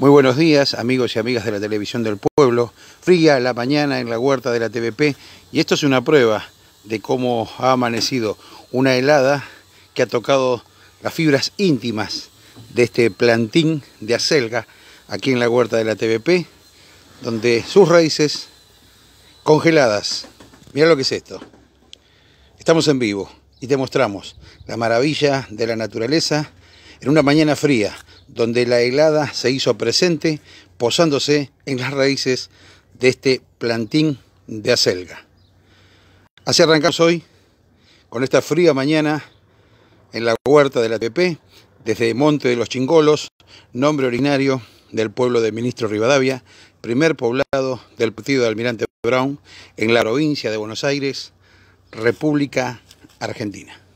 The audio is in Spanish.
Muy buenos días, amigos y amigas de la televisión del pueblo. Fría la mañana en la huerta de la TVP y esto es una prueba de cómo ha amanecido una helada que ha tocado las fibras íntimas de este plantín de acelga aquí en la huerta de la TVP, donde sus raíces congeladas. Mira lo que es esto. Estamos en vivo y te mostramos la maravilla de la naturaleza en una mañana fría, donde la helada se hizo presente posándose en las raíces de este plantín de acelga. Así arrancamos hoy con esta fría mañana en la huerta de la TPP, desde Monte de los Chingolos, nombre originario del pueblo de Ministro Rivadavia, primer poblado del partido de Almirante Brown en la provincia de Buenos Aires, República Argentina.